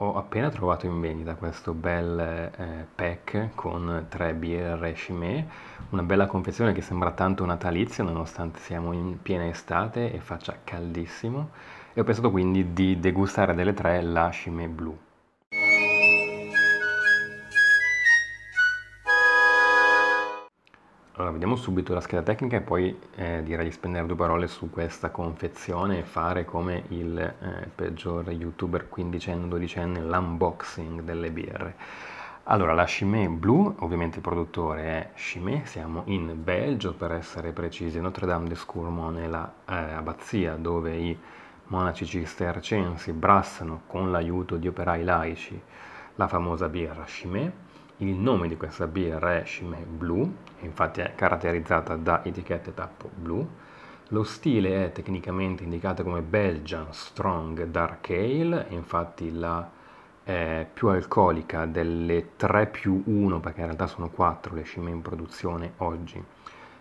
Ho appena trovato in vendita questo bel eh, pack con tre birre Chimay, una bella confezione che sembra tanto natalizia nonostante siamo in piena estate e faccia caldissimo e ho pensato quindi di degustare delle tre la Chimay blu. Allora, vediamo subito la scheda tecnica e poi eh, direi di spendere due parole su questa confezione e fare come il eh, peggior youtuber quindicenne o dodicenne l'unboxing delle birre. Allora, la Chimé blu, ovviamente il produttore è Chimé, siamo in Belgio per essere precisi, Notre Dame de Scourmont è la eh, dove i monaci cistercensi brassano con l'aiuto di operai laici la famosa birra Chimé il nome di questa birra è Chimay Blu, infatti è caratterizzata da etichette tappo blu. Lo stile è tecnicamente indicato come Belgian Strong Dark Ale, infatti la eh, più alcolica delle 3 più 1, perché in realtà sono 4 le scime in produzione oggi,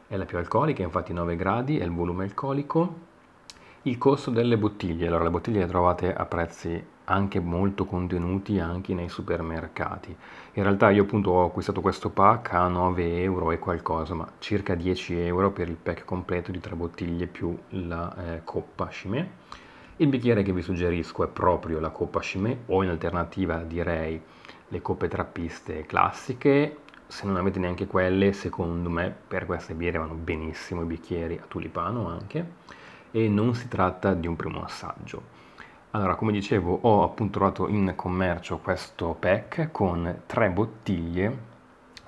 è la più alcolica, infatti 9 gradi, è il volume alcolico. Il costo delle bottiglie, allora le bottiglie le trovate a prezzi anche molto contenuti anche nei supermercati. In realtà io appunto ho acquistato questo pack a 9 euro e qualcosa, ma circa 10 euro per il pack completo di tre bottiglie più la eh, coppa Chimè. Il bicchiere che vi suggerisco è proprio la coppa Chimè o in alternativa direi le coppe trappiste classiche. Se non avete neanche quelle, secondo me per queste birre vanno benissimo i bicchieri a tulipano anche. E non si tratta di un primo assaggio allora, come dicevo, ho appunto trovato in commercio questo pack con tre bottiglie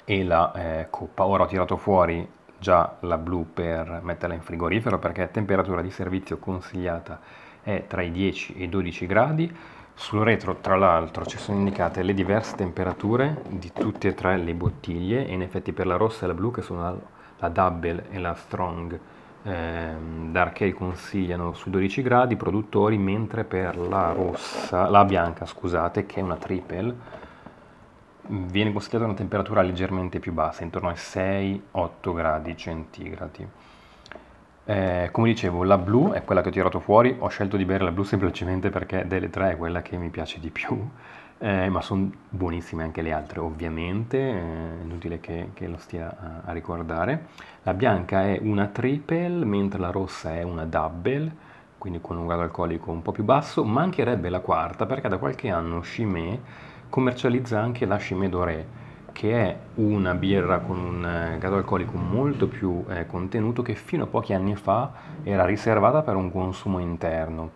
e la eh, coppa. Ora ho tirato fuori già la blu per metterla in frigorifero perché la temperatura di servizio consigliata è tra i 10 e i 12 gradi. Sul retro, tra l'altro, ci sono indicate le diverse temperature di tutte e tre le bottiglie e in effetti per la rossa e la blu, che sono la, la Double e la Strong, ehm, Darkey consigliano su 12 gradi produttori, mentre per la rossa, la bianca, scusate, che è una triple, viene consigliata una temperatura leggermente più bassa, intorno ai 6-8 gradi centigradi. Eh, come dicevo, la blu è quella che ho tirato fuori, ho scelto di bere la blu semplicemente perché delle tre è quella che mi piace di più eh, ma sono buonissime anche le altre ovviamente, eh, inutile che, che, lo stia a, a, ricordare. La bianca è una triple, mentre la rossa è una double, quindi con un grado alcolico un po' più basso, mancherebbe la quarta perché da qualche anno Chimay commercializza anche la Chimay Doré, che è una birra con un eh, grado alcolico molto più eh, contenuto che fino a pochi anni fa era riservata per un consumo interno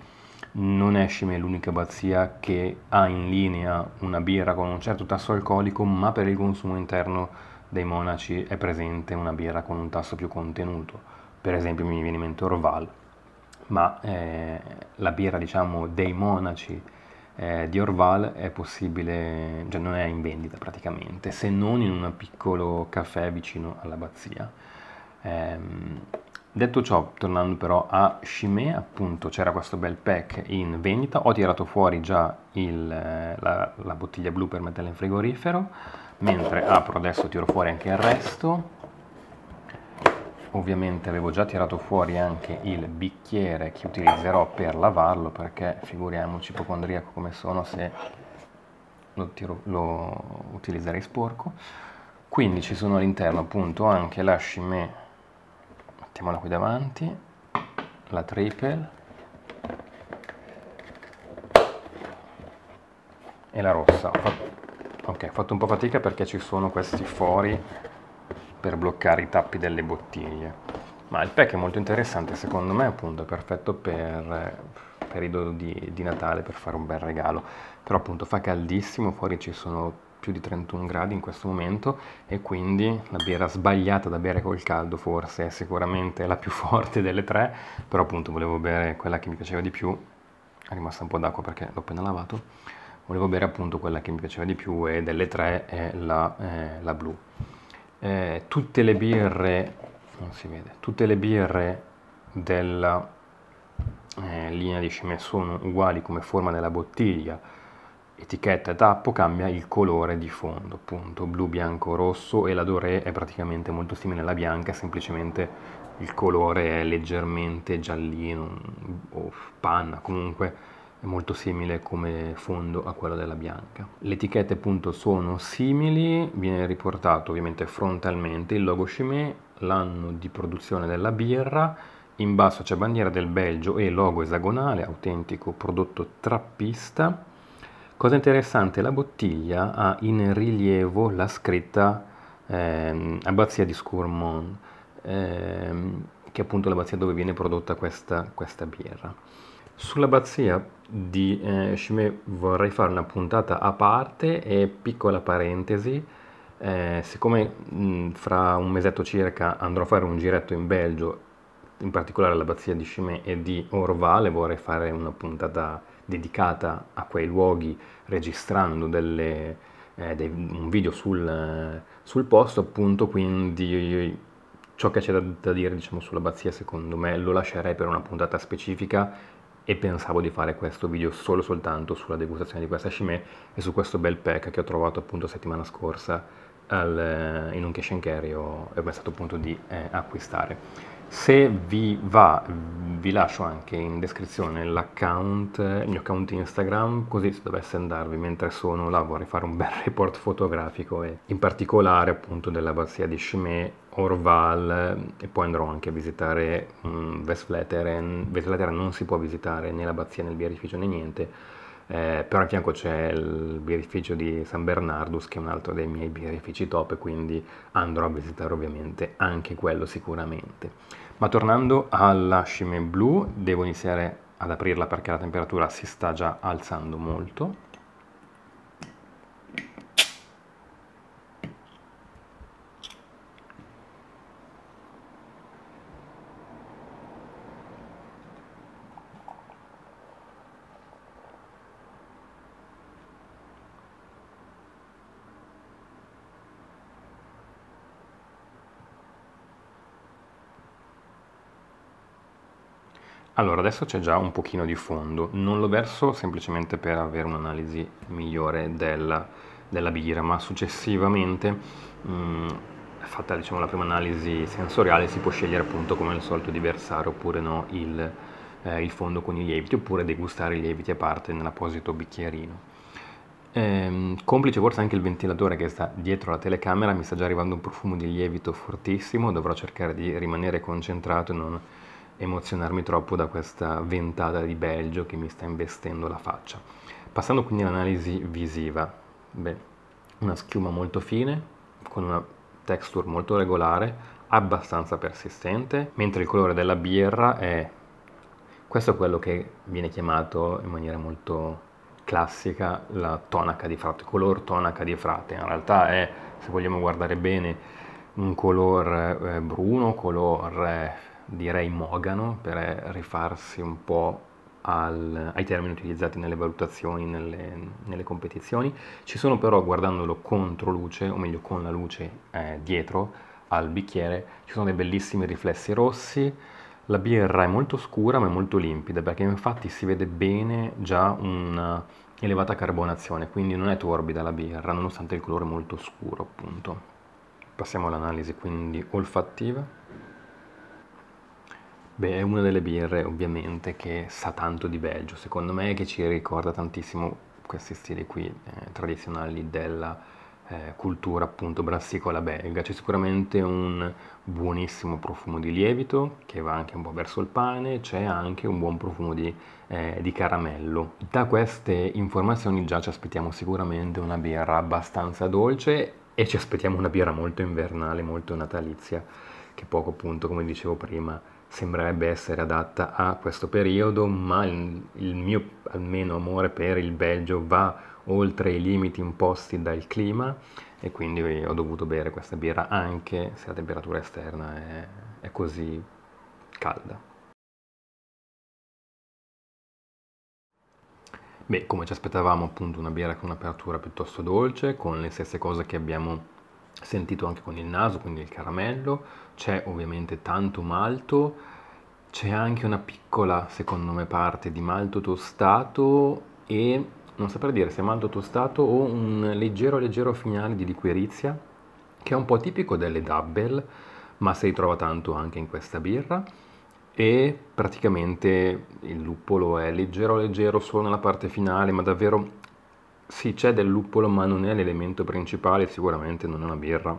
non è Scimè l'unica abbazia che ha in linea una birra con un certo tasso alcolico, ma per il consumo interno dei monaci è presente una birra con un tasso più contenuto. Per esempio mi viene in mente Orval, ma eh, la birra diciamo, dei monaci eh, di Orval è possibile, cioè non è in vendita praticamente, se non in un piccolo caffè vicino all'abbazia. Eh, Detto ciò, tornando però a Shimé, appunto c'era questo bel pack in vendita, ho tirato fuori già il, eh, la, la, bottiglia blu per metterla in frigorifero, mentre apro adesso tiro fuori anche il resto. Ovviamente avevo già tirato fuori anche il bicchiere che utilizzerò per lavarlo, perché figuriamoci ipocondriaco come sono se lo, tiro, lo utilizzerei sporco. Quindi ci sono all'interno appunto anche la Shimé mettiamola qui davanti, la triple e la rossa. ok, ho fatto un po' fatica perché ci sono questi fori per bloccare i tappi delle bottiglie. Ma il pack è molto interessante, secondo me appunto è perfetto per eh, periodo di, di Natale per fare un bel regalo. Però appunto fa caldissimo, fuori ci sono più di 31 gradi in questo momento e quindi la birra sbagliata da bere col caldo forse è sicuramente la più forte delle tre, però appunto volevo bere quella che mi piaceva di più, è rimasta un po' d'acqua perché l'ho appena lavato, volevo bere appunto quella che mi piaceva di più e delle tre è la, eh, la blu. Eh, tutte le birre, non si vede, tutte le birre della eh, linea di Chimè sono uguali come forma della bottiglia, etichetta e tappo cambia il colore di fondo, appunto blu, bianco, rosso e la dorée è praticamente molto simile alla bianca, semplicemente il colore è leggermente giallino mm, o panna, comunque è molto simile come fondo a quello della bianca. Le etichette appunto sono simili, viene riportato ovviamente frontalmente il logo Chimé, l'anno di produzione della birra, in basso c'è bandiera del Belgio e logo esagonale, autentico prodotto trappista, Cosa interessante, la bottiglia ha in rilievo la scritta eh, Abbazia di Scourmont, eh, che è appunto l'abbazia dove viene prodotta questa, questa birra. Sull'abbazia di eh, Chimay vorrei fare una puntata a parte e piccola parentesi. Eh, siccome mh, fra un mesetto circa andrò a fare un giretto in Belgio, in particolare l'abbazia di Chimay e di Orval, vorrei fare una puntata a parte dedicata a quei luoghi registrando delle, eh, dei, un video sul, sul, posto, appunto, quindi ciò che c'è da, da dire diciamo, sull'abbazia secondo me lo lascerei per una puntata specifica e pensavo di fare questo video solo soltanto sulla degustazione di questa chimè e su questo bel pack che ho trovato appunto settimana scorsa al, in un cash and carry ho, ho pensato appunto di eh, acquistare. Se vi va, mm, vi lascio anche in descrizione l'account, eh, il mio account Instagram, così se dovesse andarvi mentre sono là vorrei fare un bel report fotografico e in particolare appunto dell'abbazia di Chimay, Orval eh, e poi andrò anche a visitare um, Westfleteren. Westfleteren non si può visitare né l'abbazia né il birrificio né niente, eh, però in fianco c'è il birrificio di San Bernardus che è un altro dei miei birrifici top, quindi andrò a visitare ovviamente anche quello sicuramente. Ma tornando alla scimmia blu, devo iniziare ad aprirla perché la temperatura si sta già alzando molto Allora, adesso c'è già un pochino di fondo, non lo verso semplicemente per avere un'analisi migliore della, della birra, ma successivamente, mh, mm, fatta diciamo, la prima analisi sensoriale, si può scegliere appunto come al solito di versare oppure no il, eh, il fondo con i lieviti, oppure degustare i lieviti a parte nell'apposito bicchierino. Ehm, complice forse anche il ventilatore che sta dietro la telecamera, mi sta già arrivando un profumo di lievito fortissimo, dovrò cercare di rimanere concentrato e non emozionarmi troppo da questa ventata di Belgio che mi sta investendo la faccia. Passando quindi all'analisi visiva, Beh, una schiuma molto fine, con una texture molto regolare, abbastanza persistente, mentre il colore della birra è... Questo è quello che viene chiamato in maniera molto classica la tonaca di frate, color tonaca di frate. In realtà è, se vogliamo guardare bene, un color eh, bruno, color eh, direi mogano per rifarsi un po' al, ai termini utilizzati nelle valutazioni, nelle, nelle, competizioni. Ci sono però, guardandolo contro luce, o meglio con la luce eh, dietro al bicchiere, ci sono dei bellissimi riflessi rossi. La birra è molto scura ma è molto limpida perché infatti si vede bene già un'elevata carbonazione, quindi non è torbida la birra nonostante il colore molto scuro appunto. Passiamo all'analisi quindi olfattiva. Beh, è una delle birre ovviamente che sa tanto di Belgio, secondo me che ci ricorda tantissimo questi stili qui eh, tradizionali della eh, cultura appunto brassicola belga. C'è sicuramente un buonissimo profumo di lievito che va anche un po' verso il pane, c'è anche un buon profumo di, eh, di caramello. Da queste informazioni già ci aspettiamo sicuramente una birra abbastanza dolce e ci aspettiamo una birra molto invernale, molto natalizia, che poco appunto come dicevo prima sembrerebbe essere adatta a questo periodo, ma il, il mio almeno amore per il Belgio va oltre i limiti imposti dal clima e quindi ho dovuto bere questa birra anche se la temperatura esterna è, è così calda. Beh, come ci aspettavamo appunto una birra con un'apertura piuttosto dolce, con le stesse cose che abbiamo sentito anche con il naso, quindi il caramello, c'è ovviamente tanto malto, c'è anche una piccola, secondo me, parte di malto tostato e non saprei dire se malto tostato o un leggero leggero finale di liquirizia, che è un po' tipico delle double, ma si trova tanto anche in questa birra e praticamente il luppolo è leggero leggero solo nella parte finale, ma davvero sì, c'è del luppolo, ma non è l'elemento principale, sicuramente non è una birra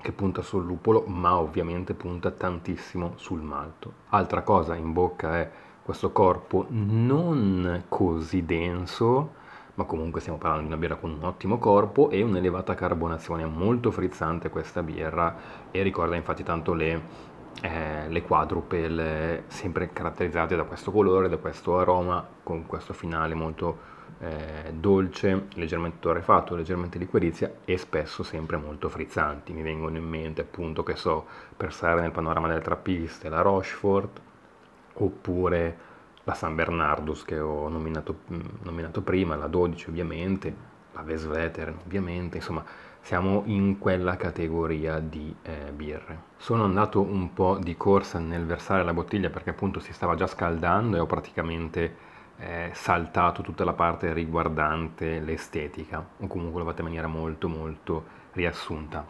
che punta sul luppolo, ma ovviamente punta tantissimo sul malto. Altra cosa in bocca è questo corpo non così denso, ma comunque stiamo parlando di una birra con un ottimo corpo e un'elevata carbonazione, molto frizzante questa birra e ricorda infatti tanto le eh, le quadruple sempre caratterizzate da questo colore, da questo aroma, con questo finale molto eh, dolce, leggermente torrefatto, leggermente liquirizia e spesso sempre molto frizzanti. Mi vengono in mente appunto che so, per stare nel panorama delle trappiste, la Rochefort oppure la San Bernardus che ho nominato, mm, nominato prima, la 12 ovviamente, la Vesveter ovviamente, insomma siamo in quella categoria di eh, birre. Sono andato un po' di corsa nel versare la bottiglia perché appunto si stava già scaldando e ho praticamente eh, saltato tutta la parte riguardante l'estetica, o comunque l'ho fatta in maniera molto molto riassunta.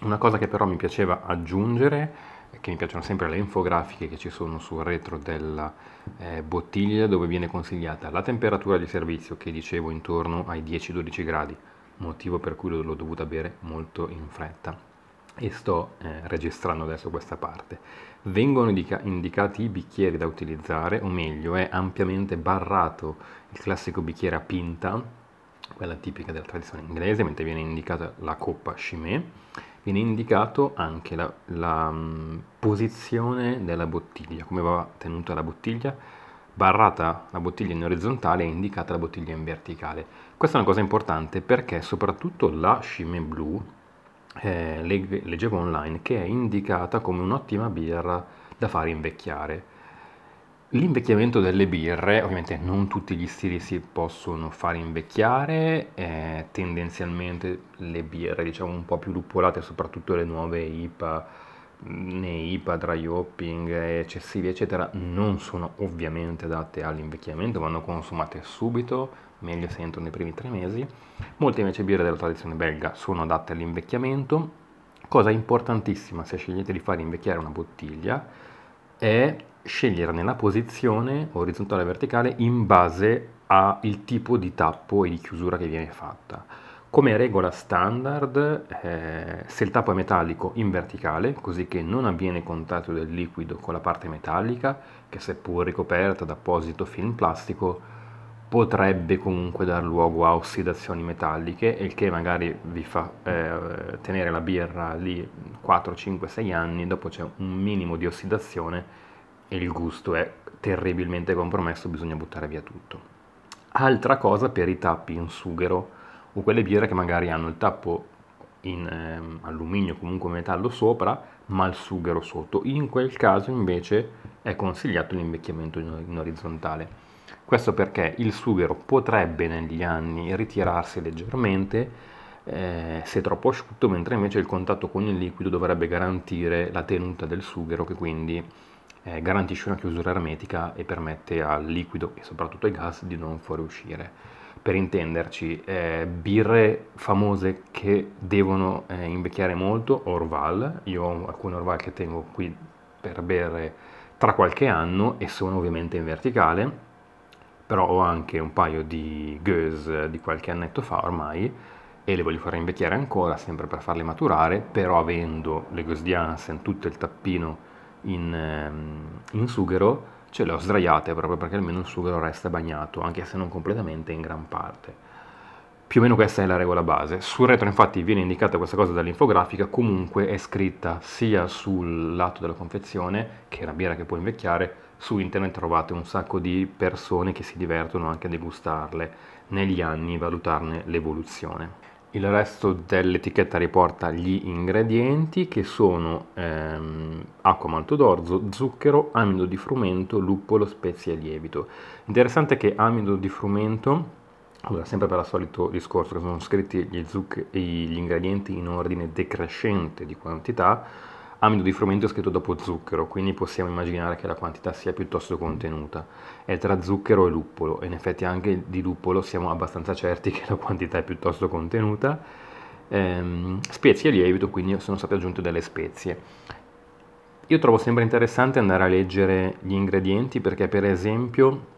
Una cosa che però mi piaceva aggiungere, che mi piacciono sempre le infografiche che ci sono sul retro della eh, bottiglia, dove viene consigliata la temperatura di servizio, che dicevo intorno ai 10-12 gradi, motivo per cui l'ho dovuta bere molto in fretta e sto eh, registrando adesso questa parte. Vengono indica- indicati i bicchieri da utilizzare, o meglio, è ampiamente barrato il classico bicchiere a pinta, quella tipica della tradizione inglese, mentre viene indicata la coppa chimé, viene indicato anche la, la um, posizione della bottiglia, come va tenuta la bottiglia, barrata la bottiglia in orizzontale e indicata la bottiglia in verticale. Questa è una cosa importante perché soprattutto la chimé blu, eh, leggevo online, che è indicata come un'ottima birra da far invecchiare. L'invecchiamento delle birre, ovviamente non tutti gli stili si possono far invecchiare, eh, tendenzialmente le birre diciamo un po' più luppolate, soprattutto le nuove IPA, nei IPA, dry hopping eccessivi eccetera non sono ovviamente adatte all'invecchiamento, vanno consumate subito, meglio se entro nei primi tre mesi. Molte invece birre della tradizione belga sono adatte all'invecchiamento. Cosa importantissima se scegliete di far invecchiare una bottiglia è scegliere nella posizione orizzontale e verticale in base al tipo di tappo e di chiusura che viene fatta come regola standard, eh, se il tappo è metallico in verticale, così che non avviene contatto del liquido con la parte metallica, che seppur ricoperta da apposito film plastico, potrebbe comunque dar luogo a ossidazioni metalliche, il che magari vi fa eh, tenere la birra lì 4, 5, 6 anni, dopo c'è un minimo di ossidazione e il gusto è terribilmente compromesso, bisogna buttare via tutto. Altra cosa per i tappi in sughero o quelle birre che magari hanno il tappo in ehm, alluminio comunque metallo sopra ma il sughero sotto in quel caso invece è consigliato l'invecchiamento in orizzontale questo perché il sughero potrebbe negli anni ritirarsi leggermente eh, se troppo asciutto mentre invece il contatto con il liquido dovrebbe garantire la tenuta del sughero che quindi eh, garantisce una chiusura ermetica e permette al liquido e soprattutto ai gas di non fuoriuscire per intenderci, eh, birre famose che devono eh, invecchiare molto, Orval, io ho alcune Orval che tengo qui per bere tra qualche anno e sono ovviamente in verticale, però ho anche un paio di Goes di qualche annetto fa ormai e le voglio fare invecchiare ancora, sempre per farle maturare, però avendo le Goes di Hansen tutto il tappino in, ehm, in sughero, ce le ho sdraiate proprio perché almeno il sughero resta bagnato, anche se non completamente in gran parte. Più o meno questa è la regola base. Sul retro infatti viene indicata questa cosa dall'infografica, comunque è scritta sia sul lato della confezione, che è una birra che può invecchiare, su internet trovate un sacco di persone che si divertono anche a degustarle negli anni, valutarne l'evoluzione il resto dell'etichetta riporta gli ingredienti che sono ehm, acqua, malto d'orzo, zucchero, amido di frumento, luppolo, spezie e lievito. Interessante che amido di frumento, allora, sempre per il solito discorso che sono scritti gli, zucch- gli ingredienti in ordine decrescente di quantità, amido di frumento è scritto dopo zucchero, quindi possiamo immaginare che la quantità sia piuttosto contenuta. È tra zucchero e luppolo, e in effetti anche di luppolo siamo abbastanza certi che la quantità è piuttosto contenuta. Ehm, spezie e lievito, quindi sono state aggiunte delle spezie. Io trovo sempre interessante andare a leggere gli ingredienti perché per esempio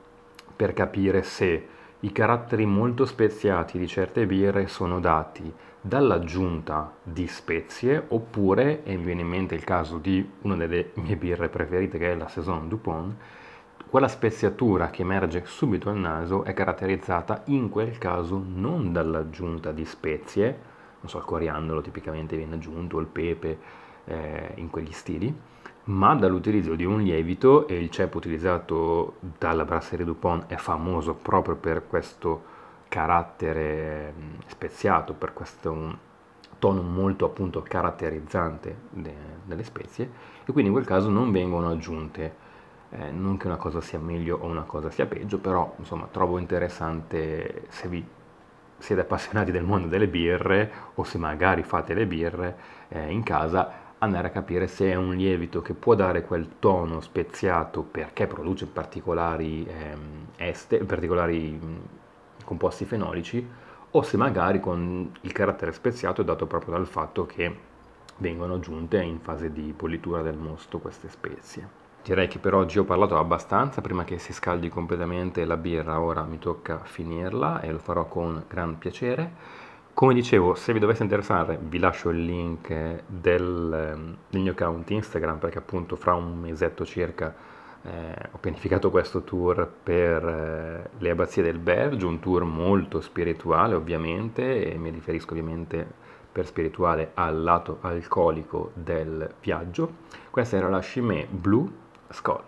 per capire se i caratteri molto speziati di certe birre sono dati dall'aggiunta di spezie oppure, e mi viene in mente il caso di una delle mie birre preferite che è la Saison Dupont, quella speziatura che emerge subito al naso è caratterizzata in quel caso non dall'aggiunta di spezie, non so, il coriandolo tipicamente viene aggiunto, il pepe, eh, in quegli stili, ma dall'utilizzo di un lievito e il ceppo utilizzato dalla Brasserie Dupont è famoso proprio per questo carattere speziato, per questo tono molto appunto caratterizzante de, delle spezie e quindi in quel caso non vengono aggiunte. Eh, non che una cosa sia meglio o una cosa sia peggio, però insomma trovo interessante se vi siete appassionati del mondo delle birre o se magari fate le birre eh, in casa andare a capire se è un lievito che può dare quel tono speziato perché produce particolari, ehm, este, particolari composti fenolici o se magari con il carattere speziato è dato proprio dal fatto che vengono aggiunte in fase di politura del mosto queste spezie. Direi che per oggi ho parlato abbastanza, prima che si scaldi completamente la birra ora mi tocca finirla e lo farò con gran piacere. Come dicevo, se vi dovesse interessare vi lascio il link del, del mio account Instagram perché appunto fra un mesetto circa eh, ho pianificato questo tour per eh, le abbazie del Belgio, un tour molto spirituale ovviamente, e mi riferisco ovviamente per spirituale al lato alcolico del viaggio. Questa era la Chimée Blue Skull.